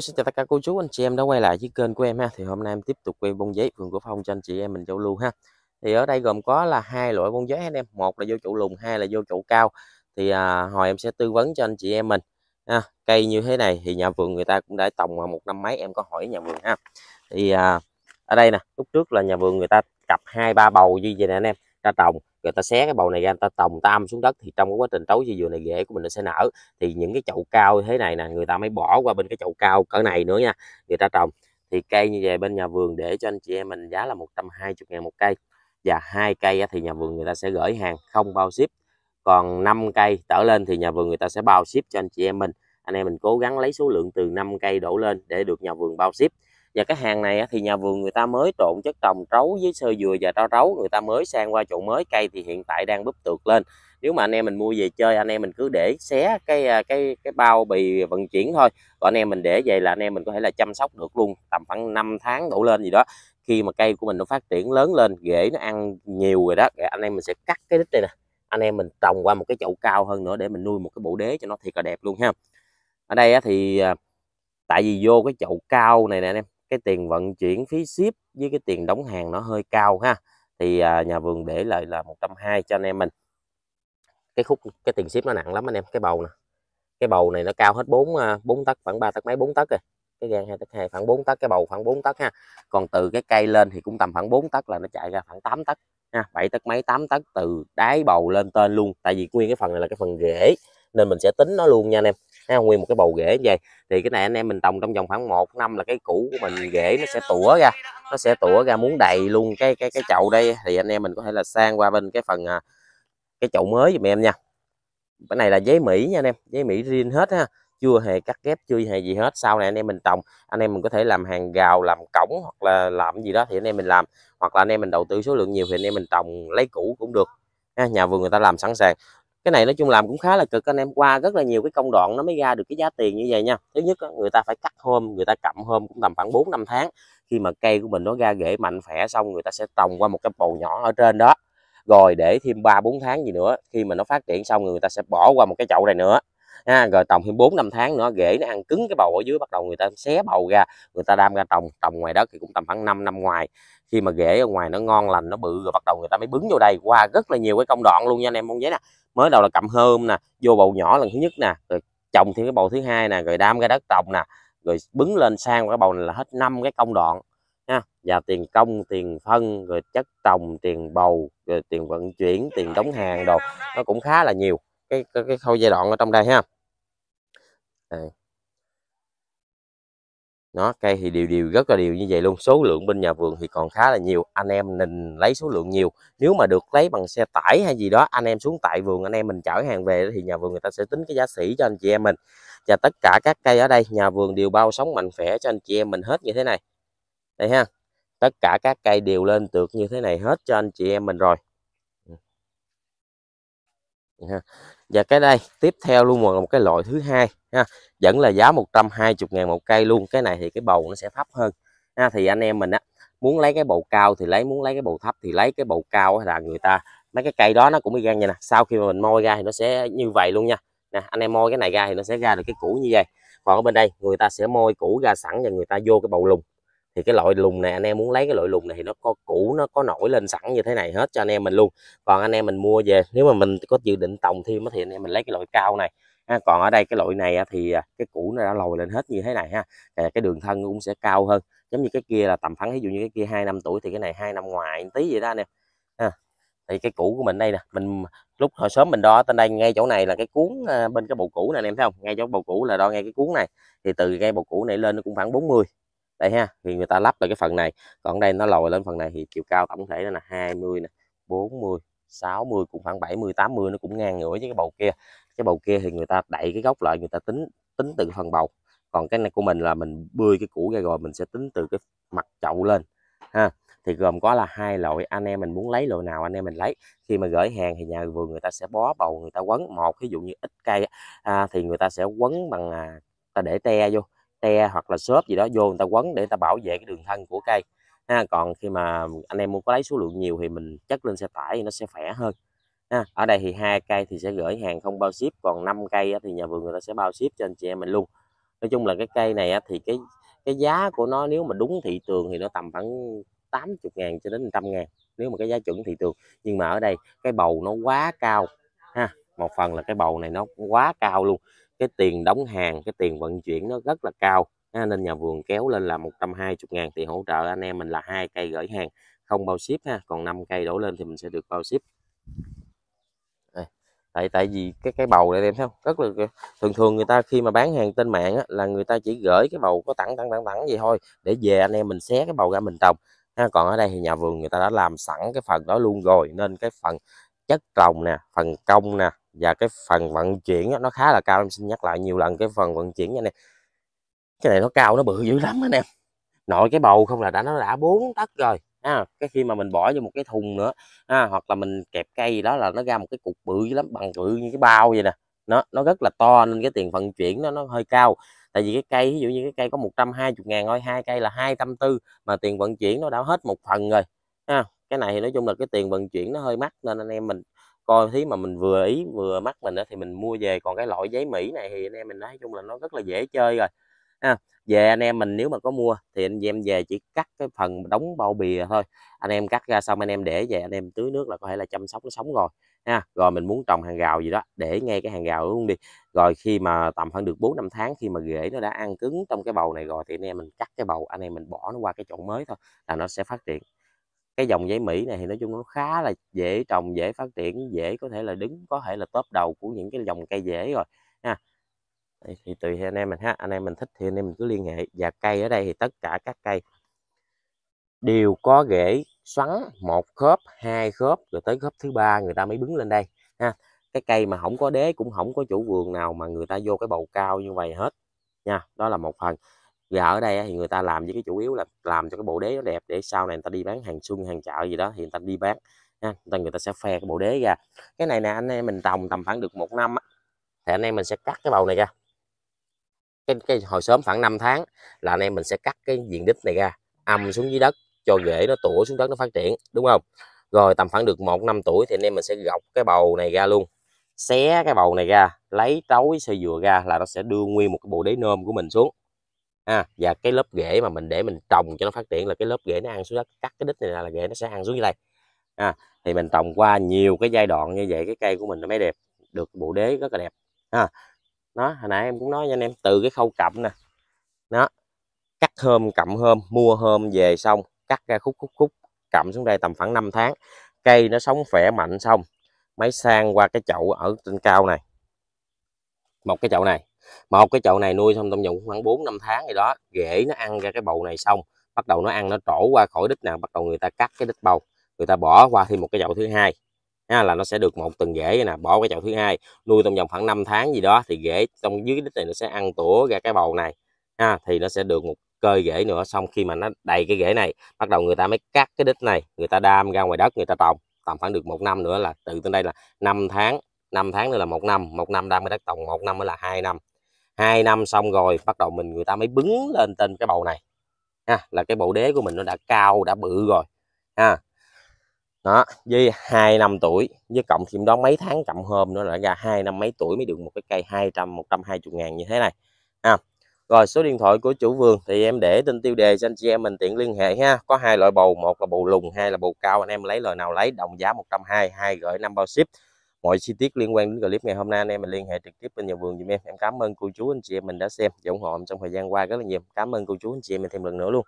xin chào tất cả cô chú anh chị em đã quay lại với kênh của em ha. Thì hôm nay em tiếp tục quay bông giấy vườn của Phong cho anh chị em mình giao lưu ha. Thì ở đây gồm có là hai loại bông giấy anh em, một là vô trụ lùn, hai là vô trụ cao. Thì à, hồi em sẽ tư vấn cho anh chị em mình ha. Cây như thế này thì nhà vườn người ta cũng đã trồng một năm mấy em có hỏi nhà vườn ha. Thì à, ở đây nè, lúc trước là nhà vườn người ta cặp hai ba bầu như vậy nè anh em ra trồng rồi ta xé cái bầu này ra ta trồng tam xuống đất thì trong cái quá trình tối dây dừa này rễ của mình nó sẽ nở thì những cái chậu cao thế này nè người ta mới bỏ qua bên cái chậu cao cỡ này nữa nha người ta trồng thì cây như vậy bên nhà vườn để cho anh chị em mình giá là 120 ngàn một cây và hai cây thì nhà vườn người ta sẽ gửi hàng không bao ship còn 5 cây trở lên thì nhà vườn người ta sẽ bao ship cho anh chị em mình anh em mình cố gắng lấy số lượng từ 5 cây đổ lên để được nhà vườn bao ship và cái hàng này thì nhà vườn người ta mới trộn chất trồng trấu với sơ dừa và rau trấu người ta mới sang qua chỗ mới cây thì hiện tại đang búp tược lên nếu mà anh em mình mua về chơi anh em mình cứ để xé cái à, cái cái bao bì vận chuyển thôi còn anh em mình để về là anh em mình có thể là chăm sóc được luôn tầm khoảng 5 tháng đổ lên gì đó khi mà cây của mình nó phát triển lớn lên rễ nó ăn nhiều rồi đó anh em mình sẽ cắt cái đít này nè anh em mình trồng qua một cái chậu cao hơn nữa để mình nuôi một cái bộ đế cho nó thiệt là đẹp luôn ha ở đây thì à, tại vì vô cái chậu cao này nè anh em cái tiền vận chuyển phí ship với cái tiền đóng hàng nó hơi cao ha thì à, nhà vườn để lại là 120 cho anh em mình cái khúc cái tiền ship nó nặng lắm anh em cái bầu nè cái bầu này nó cao hết 4 à, bốn tấc khoảng 3 tấc mấy 4 tấc rồi cái gan 2 tấc 2 khoảng 4 tấc cái bầu khoảng 4 tấc ha còn từ cái cây lên thì cũng tầm khoảng 4 tấc là nó chạy ra khoảng 8 tấc ha 7 tấc mấy 8 tấc từ đáy bầu lên tên luôn tại vì nguyên cái phần này là cái phần rễ nên mình sẽ tính nó luôn nha anh em ha, nguyên một cái bầu rễ như vậy thì cái này anh em mình trồng trong vòng khoảng một năm là cái củ của mình rễ nó sẽ tủa ra nó sẽ tủa ra muốn đầy luôn cái cái cái chậu đây thì anh em mình có thể là sang qua bên cái phần à, cái chậu mới giùm em nha cái này là giấy mỹ nha anh em giấy mỹ riêng hết ha chưa hề cắt ghép chưa hề gì hết sau này anh em mình trồng anh em mình có thể làm hàng gào làm cổng hoặc là làm gì đó thì anh em mình làm hoặc là anh em mình đầu tư số lượng nhiều thì anh em mình trồng lấy củ cũng được nhà vườn người ta làm sẵn sàng cái này nói chung làm cũng khá là cực anh em qua rất là nhiều cái công đoạn nó mới ra được cái giá tiền như vậy nha thứ nhất người ta phải cắt hôm người ta cặm hôm cũng tầm khoảng 4 năm tháng khi mà cây của mình nó ra rễ mạnh khỏe xong người ta sẽ trồng qua một cái bầu nhỏ ở trên đó rồi để thêm 3 4 tháng gì nữa khi mà nó phát triển xong người ta sẽ bỏ qua một cái chậu này nữa ha, rồi trồng thêm 4 5 tháng nữa rễ nó ăn cứng cái bầu ở dưới bắt đầu người ta xé bầu ra người ta đam ra trồng trồng ngoài đất thì cũng tầm khoảng 5 năm ngoài khi mà rễ ở ngoài nó ngon lành nó bự rồi bắt đầu người ta mới bứng vô đây qua rất là nhiều cái công đoạn luôn nha anh em mong giấy nè mới đầu là cặm hơm nè vô bầu nhỏ lần thứ nhất nè rồi trồng thêm cái bầu thứ hai nè rồi đam cái đất trồng nè rồi bứng lên sang cái bầu này là hết năm cái công đoạn nha và tiền công tiền phân rồi chất trồng tiền bầu rồi tiền vận chuyển tiền đóng hàng đồ nó cũng khá là nhiều cái cái, cái khâu giai đoạn ở trong đây ha Đây nó cây thì đều đều rất là đều như vậy luôn số lượng bên nhà vườn thì còn khá là nhiều anh em nên lấy số lượng nhiều nếu mà được lấy bằng xe tải hay gì đó anh em xuống tại vườn anh em mình chở hàng về thì nhà vườn người ta sẽ tính cái giá sỉ cho anh chị em mình và tất cả các cây ở đây nhà vườn đều bao sống mạnh khỏe cho anh chị em mình hết như thế này đây ha tất cả các cây đều lên tược như thế này hết cho anh chị em mình rồi ừ và cái đây tiếp theo luôn là một cái loại thứ hai ha vẫn là giá 120 ngàn một cây luôn cái này thì cái bầu nó sẽ thấp hơn ha thì anh em mình á muốn lấy cái bầu cao thì lấy muốn lấy cái bầu thấp thì lấy cái bầu cao là người ta mấy cái cây đó nó cũng bị gan như nè sau khi mà mình moi ra thì nó sẽ như vậy luôn nha nè anh em moi cái này ra thì nó sẽ ra được cái củ như vậy còn ở bên đây người ta sẽ moi củ ra sẵn và người ta vô cái bầu lùng thì cái loại lùng này anh em muốn lấy cái loại lùng này thì nó có cũ nó có nổi lên sẵn như thế này hết cho anh em mình luôn còn anh em mình mua về nếu mà mình có dự định trồng thêm thì anh em mình lấy cái loại cao này ha. còn ở đây cái loại này thì à, cái cũ nó đã lồi lên hết như thế này ha à, cái đường thân cũng sẽ cao hơn giống như cái kia là tầm phẳng ví dụ như cái kia hai năm tuổi thì cái này hai năm ngoài tí vậy đó nè ha. thì cái cũ của mình đây nè mình lúc hồi sớm mình đo tên đây ngay chỗ này là cái cuốn à, bên cái bầu cũ này anh em thấy không ngay chỗ bầu cũ là đo ngay cái cuốn này thì từ ngay bầu cũ này lên nó cũng khoảng 40 đây ha thì người ta lắp lại cái phần này còn đây nó lồi lên phần này thì chiều cao tổng thể nó là 20 nè 40 60 cũng khoảng 70 80 nó cũng ngang ngửa với cái bầu kia cái bầu kia thì người ta đẩy cái góc lại người ta tính tính từ phần bầu còn cái này của mình là mình bươi cái củ ra rồi mình sẽ tính từ cái mặt chậu lên ha thì gồm có là hai loại anh em mình muốn lấy loại nào anh em mình lấy khi mà gửi hàng thì nhà vườn người ta sẽ bó bầu người ta quấn một ví dụ như ít cây à, thì người ta sẽ quấn bằng à, ta để te vô te hoặc là xốp gì đó vô người ta quấn để người ta bảo vệ cái đường thân của cây ha còn khi mà anh em muốn có lấy số lượng nhiều thì mình chất lên xe tải thì nó sẽ khỏe hơn ha. ở đây thì hai cây thì sẽ gửi hàng không bao ship còn 5 cây thì nhà vườn người ta sẽ bao ship cho anh chị em mình luôn nói chung là cái cây này thì cái cái giá của nó nếu mà đúng thị trường thì nó tầm khoảng 80 ngàn cho đến 100 ngàn nếu mà cái giá chuẩn thị trường nhưng mà ở đây cái bầu nó quá cao ha một phần là cái bầu này nó quá cao luôn cái tiền đóng hàng cái tiền vận chuyển nó rất là cao à, nên nhà vườn kéo lên là 120 ngàn thì hỗ trợ anh em mình là hai cây gửi hàng không bao ship ha còn 5 cây đổ lên thì mình sẽ được bao ship à, tại tại vì cái cái bầu này em thấy không rất là thường thường người ta khi mà bán hàng trên mạng á, là người ta chỉ gửi cái bầu có tặng tặng tặng tặng gì thôi để về anh em mình xé cái bầu ra mình trồng ha, còn ở đây thì nhà vườn người ta đã làm sẵn cái phần đó luôn rồi nên cái phần chất trồng nè phần công nè và cái phần vận chuyển nó khá là cao em xin nhắc lại nhiều lần cái phần vận chuyển nha anh cái này nó cao nó bự dữ lắm anh em nội cái bầu không là đã nó đã bốn tấc rồi à, cái khi mà mình bỏ vô một cái thùng nữa à, hoặc là mình kẹp cây gì đó là nó ra một cái cục bự dữ lắm bằng bự như cái bao vậy nè nó nó rất là to nên cái tiền vận chuyển nó nó hơi cao tại vì cái cây ví dụ như cái cây có 120 ngàn thôi hai cây là hai 240 mà tiền vận chuyển nó đã hết một phần rồi à, cái này thì nói chung là cái tiền vận chuyển nó hơi mắc nên anh em mình coi thấy mà mình vừa ý vừa mắt mình đó, thì mình mua về còn cái loại giấy mỹ này thì anh em mình nói chung là nó rất là dễ chơi rồi à, về anh em mình nếu mà có mua thì anh em về chỉ cắt cái phần đóng bao bìa thôi anh em cắt ra xong anh em để về anh em tưới nước là có thể là chăm sóc nó sống rồi ha rồi mình muốn trồng hàng rào gì đó để ngay cái hàng rào luôn đi rồi khi mà tầm khoảng được bốn năm tháng khi mà rễ nó đã ăn cứng trong cái bầu này rồi thì anh em mình cắt cái bầu anh em mình bỏ nó qua cái chỗ mới thôi là nó sẽ phát triển cái dòng giấy Mỹ này thì nói chung nó khá là dễ trồng dễ phát triển dễ có thể là đứng có thể là top đầu của những cái dòng cây dễ rồi ha thì, thì tùy anh em mình ha anh em mình thích thì anh em mình cứ liên hệ và cây ở đây thì tất cả các cây đều có rễ xoắn một khớp hai khớp rồi tới khớp thứ ba người ta mới đứng lên đây ha cái cây mà không có đế cũng không có chủ vườn nào mà người ta vô cái bầu cao như vậy hết nha đó là một phần gà ở đây thì người ta làm với cái chủ yếu là làm cho cái bộ đế nó đẹp để sau này người ta đi bán hàng xuân hàng chợ gì đó thì người ta đi bán ha. người ta người ta sẽ phe cái bộ đế ra cái này nè anh em mình trồng tầm khoảng được một năm thì anh em mình sẽ cắt cái bầu này ra cái, cái hồi sớm khoảng 5 tháng là anh em mình sẽ cắt cái diện tích này ra âm xuống dưới đất cho rễ nó tủa xuống đất nó phát triển đúng không rồi tầm khoảng được một năm tuổi thì anh em mình sẽ gọc cái bầu này ra luôn xé cái bầu này ra lấy trấu sơ dừa ra là nó sẽ đưa nguyên một cái bộ đế nôm của mình xuống ha và cái lớp rễ mà mình để mình trồng cho nó phát triển là cái lớp rễ nó ăn xuống đất cắt cái đít này là, rễ nó sẽ ăn xuống dưới đây ha thì mình trồng qua nhiều cái giai đoạn như vậy cái cây của mình nó mới đẹp được bộ đế rất là đẹp ha nó hồi nãy em cũng nói với anh em từ cái khâu cậm nè nó cắt hôm cậm hôm mua hôm về xong cắt ra khúc khúc khúc cậm xuống đây tầm khoảng 5 tháng cây nó sống khỏe mạnh xong mới sang qua cái chậu ở trên cao này một cái chậu này một cái chậu này nuôi xong trong vòng khoảng 4 năm tháng gì đó rễ nó ăn ra cái bầu này xong bắt đầu nó ăn nó trổ qua khỏi đít nào bắt đầu người ta cắt cái đít bầu người ta bỏ qua thêm một cái chậu thứ hai ha, là nó sẽ được một từng rễ nè bỏ cái chậu thứ hai nuôi trong vòng khoảng 5 tháng gì đó thì rễ trong dưới đít này nó sẽ ăn tủa ra cái bầu này ha, thì nó sẽ được một cơi rễ nữa xong khi mà nó đầy cái rễ này bắt đầu người ta mới cắt cái đít này người ta đam ra ngoài đất người ta trồng tầm khoảng được một năm nữa là từ từ đây là 5 tháng 5 tháng nữa là một năm một năm đam cái đất trồng một năm mới là hai năm hai năm xong rồi bắt đầu mình người ta mới bứng lên tên cái bầu này ha là cái bộ đế của mình nó đã cao đã bự rồi ha đó với hai năm tuổi với cộng thêm đó mấy tháng chậm hôm nữa là ra hai năm mấy tuổi mới được một cái cây 200 120 ngàn như thế này ha rồi số điện thoại của chủ vườn thì em để tên tiêu đề cho anh chị em mình tiện liên hệ ha có hai loại bầu một là bầu lùng hai là bầu cao anh em lấy loại nào lấy đồng giá 120 hai gửi năm bao ship mọi chi tiết liên quan đến clip ngày hôm nay anh em mình liên hệ trực tiếp bên nhà vườn dùm em em cảm ơn cô chú anh chị em mình đã xem ủng hộ em trong thời gian qua rất là nhiều cảm ơn cô chú anh chị em mình thêm lần nữa luôn